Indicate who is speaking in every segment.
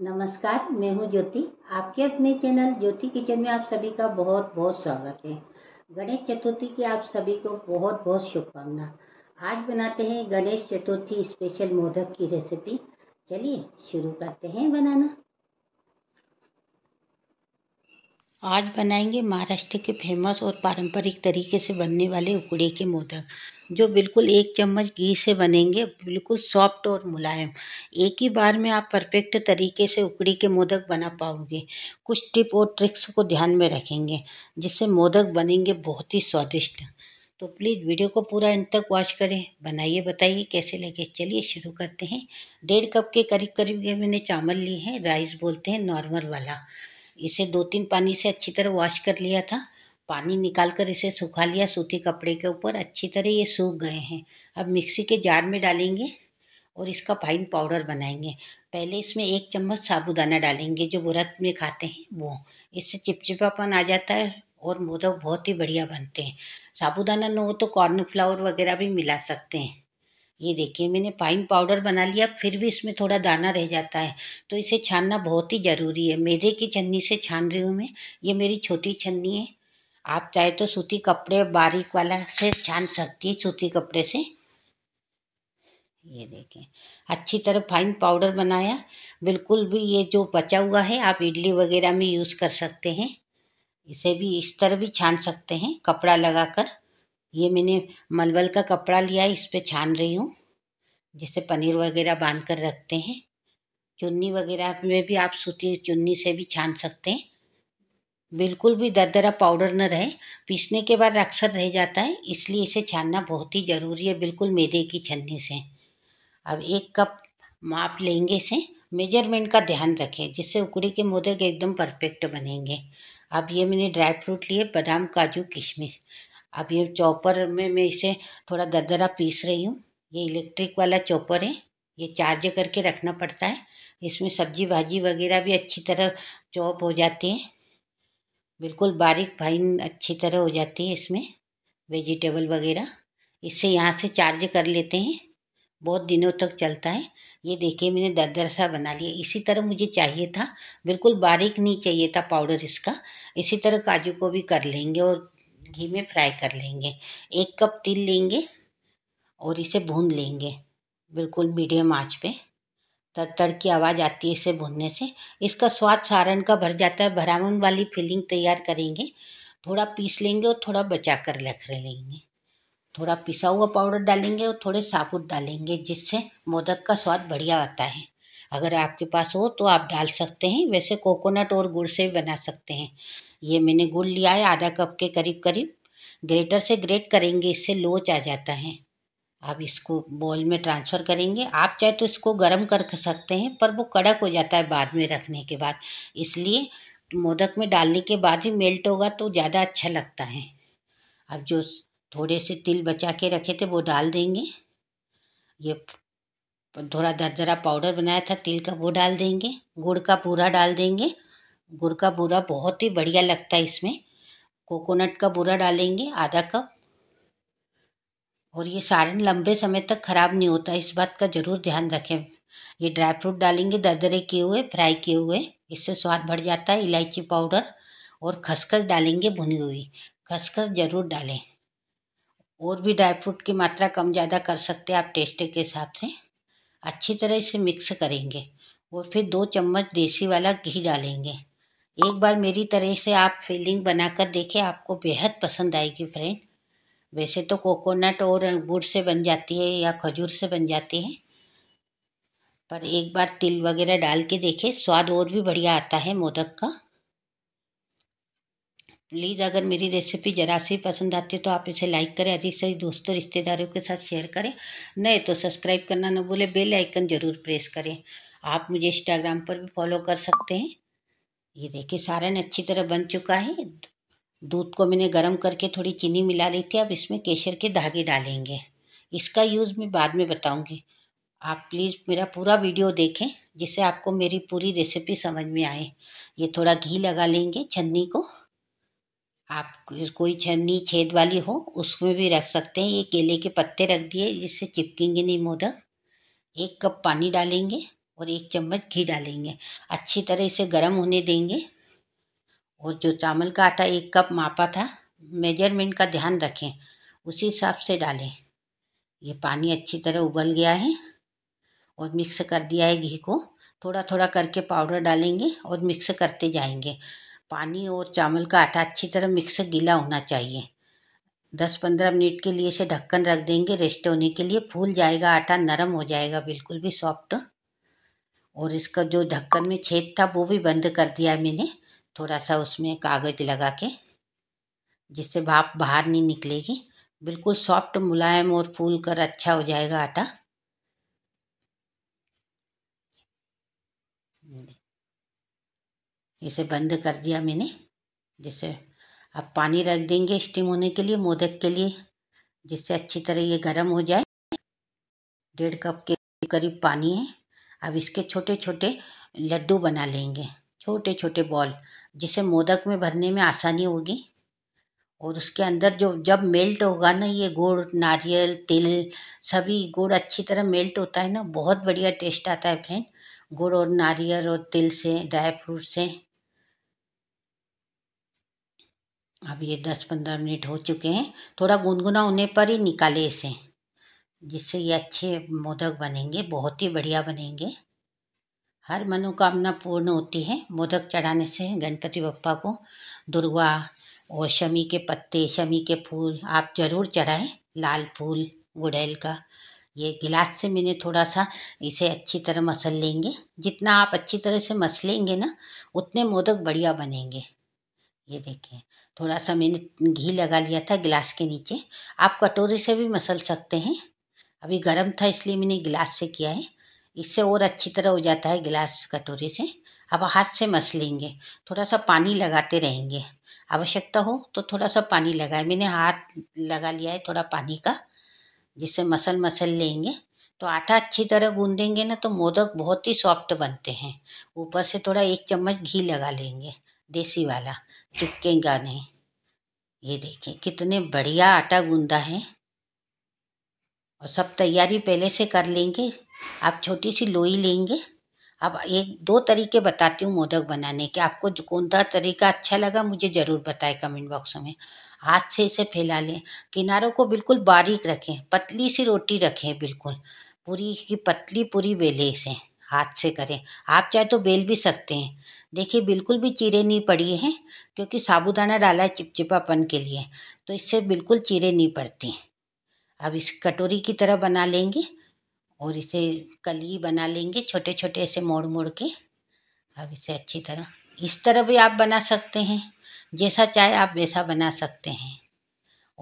Speaker 1: नमस्कार मैं हूं ज्योति आपके अपने चैनल ज्योति किचन में आप सभी का बहुत बहुत स्वागत है गणेश चतुर्थी की आप सभी को बहुत बहुत शुभकामना आज बनाते हैं गणेश चतुर्थी स्पेशल मोदक की रेसिपी चलिए शुरू करते हैं बनाना आज बनाएंगे महाराष्ट्र के फेमस और पारंपरिक तरीके से बनने वाले उकड़े के मोदक जो बिल्कुल एक चम्मच घी से बनेंगे बिल्कुल सॉफ्ट और मुलायम एक ही बार में आप परफेक्ट तरीके से उकड़ी के मोदक बना पाओगे कुछ टिप और ट्रिक्स को ध्यान में रखेंगे जिससे मोदक बनेंगे बहुत ही स्वादिष्ट तो प्लीज़ वीडियो को पूरा एंड तक वॉच करें बनाइए बताइए कैसे लगे चलिए शुरू करते हैं डेढ़ कप के करीब करीब ये मैंने चावल लिए हैं राइस बोलते हैं नॉर्मल वाला इसे दो तीन पानी से अच्छी तरह वॉश कर लिया था पानी निकाल कर इसे सुखा लिया सूती कपड़े के ऊपर अच्छी तरह ये सूख गए हैं अब मिक्सी के जार में डालेंगे और इसका फाइन पाउडर बनाएंगे पहले इसमें एक चम्मच साबुदाना डालेंगे जो व्रत में खाते हैं वो इससे चिपचिपापन आ जाता है और मोदक तो बहुत ही बढ़िया बनते हैं साबूदाना न हो तो कॉर्नफ्लावर वगैरह भी मिला सकते हैं ये देखिए मैंने फाइन पाउडर बना लिया फिर भी इसमें थोड़ा दाना रह जाता है तो इसे छानना बहुत ही ज़रूरी है मैदे की छन्नी से छान रही हूँ मैं ये मेरी छोटी छन्नी है आप चाहे तो सूती कपड़े बारीक वाला से छान सकती है सूती कपड़े से ये देखें अच्छी तरह फाइन पाउडर बनाया बिल्कुल भी ये जो बचा हुआ है आप इडली वगैरह में यूज़ कर सकते हैं इसे भी इस तरह भी छान सकते हैं कपड़ा लगाकर ये मैंने मलबल का कपड़ा लिया इस पर छान रही हूँ जैसे पनीर वगैरह बांध कर रखते हैं चुन्नी वगैरह में भी आप सूती चुन्नी से भी छान सकते हैं बिल्कुल भी दरदरा पाउडर न रहे पीसने के बाद अक्सर रह जाता है इसलिए इसे छानना बहुत ही ज़रूरी है बिल्कुल मैदे की छन्नी से अब एक कप माप लेंगे इसे मेजरमेंट का ध्यान रखें जिससे उकड़ी के मोदक एकदम परफेक्ट बनेंगे अब ये मैंने ड्राई फ्रूट लिए बादाम काजू किशमिश अब ये चॉपर में मैं इसे थोड़ा दरदरा पीस रही हूँ ये इलेक्ट्रिक वाला चॉपर है ये चार्ज करके रखना पड़ता है इसमें सब्जी भाजी वगैरह भी अच्छी तरह चॉप हो जाती है बिल्कुल बारीक फाइन अच्छी तरह हो जाती है इसमें वेजिटेबल वगैरह इससे यहाँ से चार्ज कर लेते हैं बहुत दिनों तक चलता है ये देखिए मैंने दरदर सा बना लिया इसी तरह मुझे चाहिए था बिल्कुल बारीक नहीं चाहिए था पाउडर इसका इसी तरह काजू को भी कर लेंगे और घी में फ्राई कर लेंगे एक कप तिल लेंगे और इसे भून लेंगे बिल्कुल मीडियम आंच पे तर की आवाज़ आती है इसे भूनने से इसका स्वाद सारण का भर जाता है भरावन वाली फीलिंग तैयार करेंगे थोड़ा पीस लेंगे और थोड़ा बचा कर रख लेंगे थोड़ा पिसा हुआ पाउडर डालेंगे और थोड़े साबुत डालेंगे जिससे मोदक का स्वाद बढ़िया आता है अगर आपके पास हो तो आप डाल सकते हैं वैसे कोकोनट और गुड़ से बना सकते हैं ये मैंने गुड़ लिया है आधा कप के करीब करीब ग्रेटर से ग्रेट करेंगे इससे लोच आ जाता है आप इसको बॉल में ट्रांसफ़र करेंगे आप चाहे तो इसको गर्म कर सकते हैं पर वो कड़क हो जाता है बाद में रखने के बाद इसलिए मोदक में डालने के बाद ही मेल्ट होगा तो ज़्यादा अच्छा लगता है अब जो थोड़े से तिल बचा के रखे थे वो डाल देंगे ये थोड़ा दरदरा पाउडर बनाया था तिल का वो डाल देंगे गुड़ का पूरा डाल देंगे गुड़ का पूरा बहुत ही बढ़िया लगता है इसमें कोकोनट का बूरा डालेंगे आधा कप और ये सारण लंबे समय तक ख़राब नहीं होता इस बात का ज़रूर ध्यान रखें ये ड्राई फ्रूट डालेंगे दरदरे किए हुए फ्राई किए हुए इससे स्वाद बढ़ जाता है इलायची पाउडर और खसखस डालेंगे भुनी हुई खसखस ज़रूर डालें और भी ड्राई फ्रूट की मात्रा कम ज़्यादा कर सकते हैं आप टेस्ट के हिसाब से अच्छी तरह से मिक्स करेंगे और फिर दो चम्मच देसी वाला घी डालेंगे एक बार मेरी तरह से आप फिलिंग बनाकर देखें आपको बेहद पसंद आएगी फ्रेंड वैसे तो कोकोनट और गुड़ से बन जाती है या खजूर से बन जाती है पर एक बार तिल वगैरह डाल के देखें स्वाद और भी बढ़िया आता है मोदक का प्लीज़ अगर मेरी रेसिपी ज़रा सी पसंद आती है तो आप इसे लाइक करें अधिक से दोस्तों रिश्तेदारों के साथ शेयर करें नए तो सब्सक्राइब करना न भूलें बेल आइकन ज़रूर प्रेस करें आप मुझे इंस्टाग्राम पर भी फॉलो कर सकते हैं ये देखिए ने अच्छी तरह बन चुका है दूध को मैंने गर्म करके थोड़ी चीनी मिला ली थी अब इसमें केसर के धागे डालेंगे इसका यूज़ मैं बाद में बताऊँगी आप प्लीज़ मेरा पूरा वीडियो देखें जिससे आपको मेरी पूरी रेसिपी समझ में आए ये थोड़ा घी लगा लेंगे छन्नी को आप कोई छन्नी छेद वाली हो उसमें भी रख सकते हैं ये केले के पत्ते रख दिए जिससे चिपकेंगे नहीं मोदक एक कप पानी डालेंगे और एक चम्मच घी डालेंगे अच्छी तरह इसे गर्म होने देंगे और जो चावल का आटा एक कप मापा था मेजरमेंट का ध्यान रखें उसी हिसाब से डालें ये पानी अच्छी तरह उबल गया है और मिक्स कर दिया है घी को थोड़ा थोड़ा करके पाउडर डालेंगे और मिक्स करते जाएंगे पानी और चावल का आटा अच्छी तरह मिक्स गीला होना चाहिए दस पंद्रह मिनट के लिए इसे ढक्कन रख देंगे रेस्ट होने के लिए फूल जाएगा आटा नरम हो जाएगा बिल्कुल भी सॉफ्ट और इसका जो ढक्कन में छेद था वो भी बंद कर दिया मैंने थोड़ा सा उसमें कागज़ लगा के जिससे भाप बाहर नहीं निकलेगी बिल्कुल सॉफ्ट मुलायम और फूल कर अच्छा हो जाएगा आटा इसे बंद कर दिया मैंने जैसे अब पानी रख देंगे स्टीम होने के लिए मोदक के लिए जिससे अच्छी तरह ये गर्म हो जाए डेढ़ कप के करीब पानी है अब इसके छोटे छोटे लड्डू बना लेंगे छोटे छोटे बॉल जिसे मोदक में भरने में आसानी होगी और उसके अंदर जो जब मेल्ट होगा ना ये गुड़ नारियल तिल सभी गुड़ अच्छी तरह मेल्ट होता है ना बहुत बढ़िया टेस्ट आता है फ्रेंड गुड़ और नारियल और तिल से ड्राई फ्रूट से अब ये दस पंद्रह मिनट हो चुके हैं थोड़ा गुनगुना होने पर ही निकाले इसे जिससे ये अच्छे मोदक बनेंगे बहुत ही बढ़िया बनेंगे हर मनोकामना पूर्ण होती है मोदक चढ़ाने से गणपति बप्पा को दुर्गा और शमी के पत्ते शमी के फूल आप ज़रूर चढ़ाएं लाल फूल गुड़ैल का ये गिलास से मैंने थोड़ा सा इसे अच्छी तरह मसल लेंगे जितना आप अच्छी तरह से मसलेंगे ना उतने मोदक बढ़िया बनेंगे ये देखिए थोड़ा सा मैंने घी लगा लिया था गिलास के नीचे आप कटोरे से भी मसल सकते हैं अभी गर्म था इसलिए मैंने गिलास से किया है इससे और अच्छी तरह हो जाता है गिलास कटोरे से अब हाथ से मसलेंगे थोड़ा सा पानी लगाते रहेंगे आवश्यकता हो तो थोड़ा सा पानी लगाए मैंने हाथ लगा लिया है थोड़ा पानी का जिससे मसल मसल लेंगे तो आटा अच्छी तरह गूंदेंगे ना तो मोदक बहुत ही सॉफ्ट बनते हैं ऊपर से थोड़ा एक चम्मच घी लगा लेंगे देसी वाला चिपकेगा नहीं ये देखिए कितने बढ़िया आटा गूंदा है और सब तैयारी पहले से कर लेंगे आप छोटी सी लोई लेंगे अब एक दो तरीके बताती हूँ मोदक बनाने के आपको कौन सा तरीका अच्छा लगा मुझे ज़रूर बताएं कमेंट बॉक्स में हाथ से इसे फैला लें किनारों को बिल्कुल बारीक रखें पतली सी रोटी रखें बिल्कुल पूरी की पतली पूरी बेले इसे हाथ से करें आप चाहे तो बेल भी सकते हैं देखिए बिल्कुल भी चीरे नहीं पड़ी हैं क्योंकि साबुदाना डाला है चिपचिपापन के लिए तो इससे बिल्कुल चीरे नहीं पड़ती अब इस कटोरी की तरह बना लेंगे और इसे कली बना लेंगे छोटे छोटे ऐसे मोड़ मोड़ के अब इसे अच्छी तरह इस तरह भी आप बना सकते हैं जैसा चाहे आप वैसा बना सकते हैं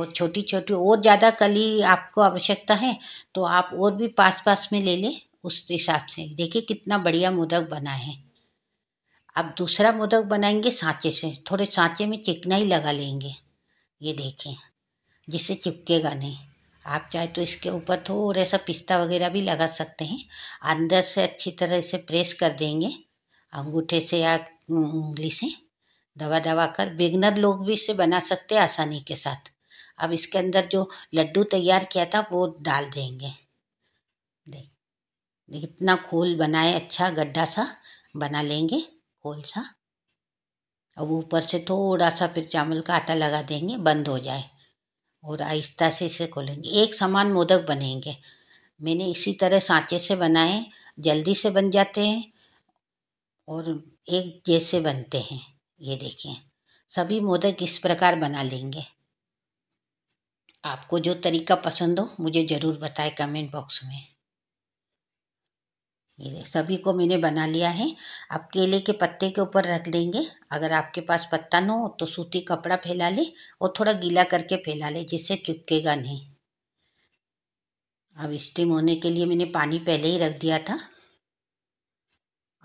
Speaker 1: और छोटी छोटी और ज़्यादा कली आपको आवश्यकता है तो आप और भी पास पास में ले लें उस हिसाब से देखिए कितना बढ़िया मोदक बना है अब दूसरा मोदक बनाएंगे सांचे से थोड़े सांचे में चिकना ही लगा लेंगे ये देखें जिससे चिपकेगा नहीं आप चाहे तो इसके ऊपर थोड़ा सा पिस्ता वगैरह भी लगा सकते हैं अंदर से अच्छी तरह से प्रेस कर देंगे अंगूठे से या उंगली से दवा दवा कर बिगनर लोग भी इसे बना सकते हैं आसानी के साथ अब इसके अंदर जो लड्डू तैयार किया था वो डाल देंगे देख इतना खोल बनाए अच्छा गड्ढा सा बना लेंगे खोल सा अब ऊपर से थोड़ा सा फिर चावल का आटा लगा देंगे बंद हो जाए और आहिस्ता से इसे खोलेंगे एक समान मोदक बनेंगे मैंने इसी तरह सांचे से बनाए जल्दी से बन जाते हैं और एक जैसे बनते हैं ये देखें सभी मोदक इस प्रकार बना लेंगे आपको जो तरीका पसंद हो मुझे ज़रूर बताएं कमेंट बॉक्स में ये सभी को मैंने बना लिया है आप केले के पत्ते के ऊपर रख देंगे अगर आपके पास पत्ता ना हो तो सूती कपड़ा फैला ले और थोड़ा गीला करके फैला ले जिससे चिपकेगा नहीं अब स्टीम होने के लिए मैंने पानी पहले ही रख दिया था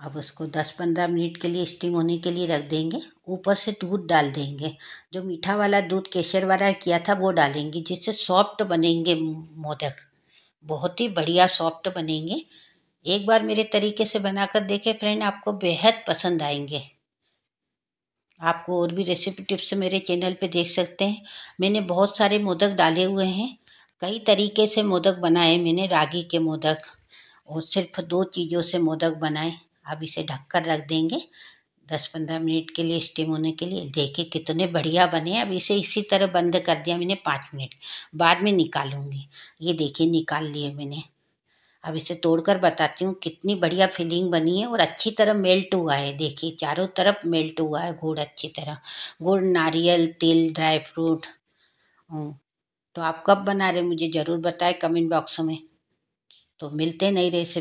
Speaker 1: अब उसको 10-15 मिनट के लिए स्टीम होने के लिए रख देंगे ऊपर से दूध डाल देंगे जो मीठा वाला दूध केसर वाला किया था वो डालेंगे जिससे सॉफ्ट बनेंगे मोदक बहुत ही बढ़िया सॉफ्ट बनेंगे एक बार मेरे तरीके से बनाकर देखें फ्रेंड आपको बेहद पसंद आएंगे आपको और भी रेसिपी टिप्स मेरे चैनल पे देख सकते हैं मैंने बहुत सारे मोदक डाले हुए हैं कई तरीके से मोदक बनाए मैंने रागी के मोदक और सिर्फ दो चीज़ों से मोदक बनाए आप इसे ढककर रख देंगे दस पंद्रह मिनट के लिए स्टीम होने के लिए देखिए कितने बढ़िया बने अब इसे इसी तरह बंद कर दिया मैंने पाँच मिनट बाद में निकालूंगी ये देखिए निकाल लिए मैंने अब इसे तोड़कर बताती हूँ कितनी बढ़िया फीलिंग बनी है और अच्छी तरह मेल्ट हुआ है देखिए चारों तरफ मेल्ट हुआ है गुड़ अच्छी तरह गुड़ नारियल तिल ड्राई हम्म, फ्रूट तो आप कब बना रहे मुझे ज़रूर बताएं कमेंट बॉक्स में तो मिलते नई रेसिपी